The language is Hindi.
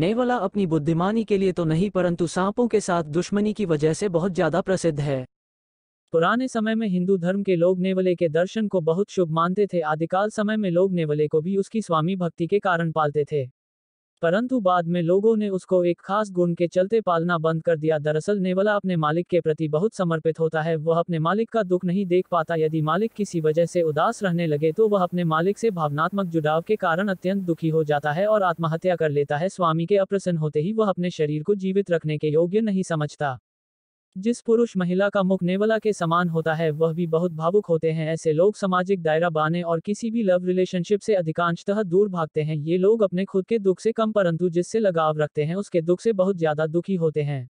नेवला अपनी बुद्धिमानी के लिए तो नहीं परंतु सांपों के साथ दुश्मनी की वजह से बहुत ज्यादा प्रसिद्ध है पुराने समय में हिंदू धर्म के लोग नेवले के दर्शन को बहुत शुभ मानते थे आदिकाल समय में लोग नेवले को भी उसकी स्वामी भक्ति के कारण पालते थे परंतु बाद में लोगों ने उसको एक खास गुण के चलते पालना बंद कर दिया दरअसल नेवला अपने मालिक के प्रति बहुत समर्पित होता है वह अपने मालिक का दुख नहीं देख पाता यदि मालिक किसी वजह से उदास रहने लगे तो वह अपने मालिक से भावनात्मक जुड़ाव के कारण अत्यंत दुखी हो जाता है और आत्महत्या कर लेता है स्वामी के अप्रसन्न होते ही वह अपने शरीर को जीवित रखने के योग्य नहीं समझता जिस पुरुष महिला का मुख नेवला के समान होता है वह भी बहुत भावुक होते हैं ऐसे लोग सामाजिक दायरा बाने और किसी भी लव रिलेशनशिप से अधिकांशतः दूर भागते हैं ये लोग अपने खुद के दुख से कम परंतु जिससे लगाव रखते हैं उसके दुख से बहुत ज्यादा दुखी होते हैं